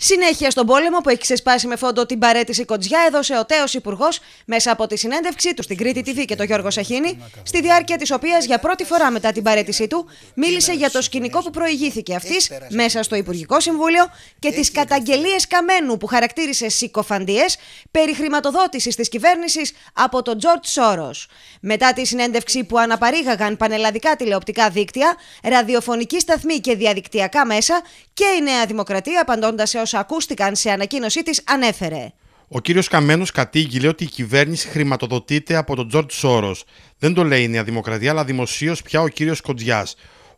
Συνέχεια στον πόλεμο που έχει ξεσπάσει με φόντο την παρέτηση Κοντζιά, έδωσε ο τέος υπουργός μέσα από τη συνέντευξή του στην Κρήτη TV και τον Γιώργο Σαχίνη, στη διάρκεια της οποίας για πρώτη φορά μετά την παρέτησή του μίλησε για το σκηνικό που προηγήθηκε αυτής μέσα στο Υπουργικό Συμβούλιο και τις καταγγελίες Καμένου που χαρακτήρισε συκοφαντίες περί χρηματοδότησης της κυβέρνησης από τον Τζορτ Σόρος. Μετά τη συνέντευξη που αναπαρήγαγαν πανελλαδικά τηλεοπτικά δίκτυα, ραδιοφωνική σταθμή και διαδικτυακά μέσα και η Νέα Δημοκρατία απαντώντας όσα ακούστηκαν σε ανακοίνωσή της, ανέφερε. Ο κύριος Καμένος κατήγγειλε ότι η κυβέρνηση χρηματοδοτείται από τον Τζορτ Σόρος. Δεν το λέει η Νέα Δημοκρατία, αλλά δημοσίως πια ο κύριος Κοντζιάς.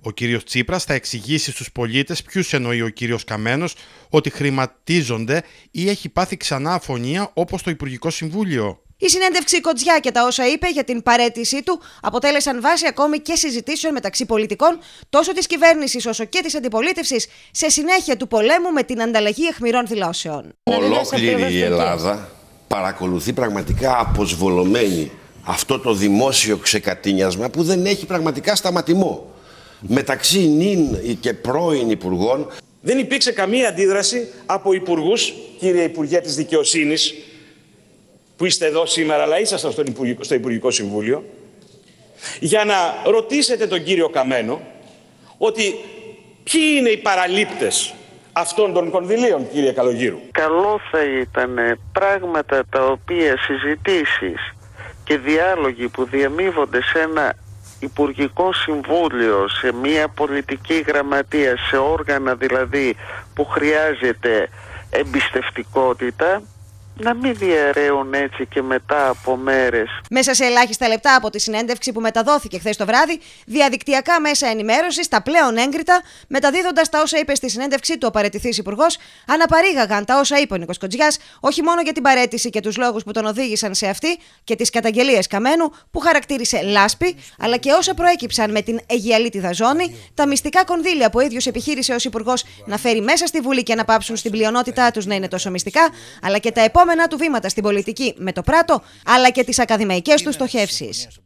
Ο κύριος Τσίπρας θα εξηγήσει στους πολίτες ποιους εννοεί ο κύριος Καμένος ότι χρηματίζονται ή έχει πάθει ξανά αφωνία όπως το Υπουργικό Συμβούλιο. Η συνέντευξη Κοτζιά και τα όσα είπε για την παρέτησή του αποτέλεσαν βάση ακόμη και συζητήσεων μεταξύ πολιτικών τόσο της κυβέρνησης όσο και της αντιπολίτευσης σε συνέχεια του πολέμου με την ανταλλαγή αιχμηρών δηλώσεων. Ολόκληρη η Ελλάδα παρακολουθεί πραγματικά αποσβολωμένη αυτό το δημόσιο ξεκατίνιασμα που δεν έχει πραγματικά σταματημό μεταξύ νυν και πρώην υπουργών. Δεν υπήρξε καμία αντίδραση από υπουργούς, κύριε Υπουργέ της Δικαιοσύνης, που είστε εδώ σήμερα, αλλά ήσασταν στο Υπουργικό, Συμβούλιο, για να ρωτήσετε τον κύριο Καμένο ότι ποιοι είναι οι παραλήπτες αυτών των κονδυλίων, κύριε Καλογύρου. Καλό θα ήταν πράγματα τα οποία συζητήσεις και διάλογοι που διαμείβονται σε ένα Υπουργικό Συμβούλιο, σε μια πολιτική γραμματεία, σε όργανα δηλαδή που χρειάζεται εμπιστευτικότητα, να μην διαραίουν έτσι και μετά από μέρες. Μέσα σε ελάχιστα λεπτά από τη συνέντευξη που μεταδόθηκε χθες το βράδυ, διαδικτυακά μέσα ενημέρωσης, τα πλέον έγκριτα, μεταδίδοντας τα όσα είπε στη συνέντευξή του ο παρετηθής υπουργός, αναπαρήγαγαν τα όσα είπε ο Νίκος Κοντζιά, όχι μόνο για την παρέτηση και τους λόγους που τον οδήγησαν σε αυτή και τις καταγγελίες Καμένου που χαρακτήρισε λάσπη, αλλά και όσα προέκυψαν με την Αιγυαλίτη ζώνη, τα μυστικά κονδύλια που ο ίδιος επιχείρησε ως υπουργός να φέρει μέσα στη Βουλή και να πάψουν στην πλειονότητά τους να είναι τόσο μυστικά, αλλά και τα επόμενα του βήματα στην πολιτική με το πράτο, αλλά και τις ακαδημαϊκές του στοχεύσει.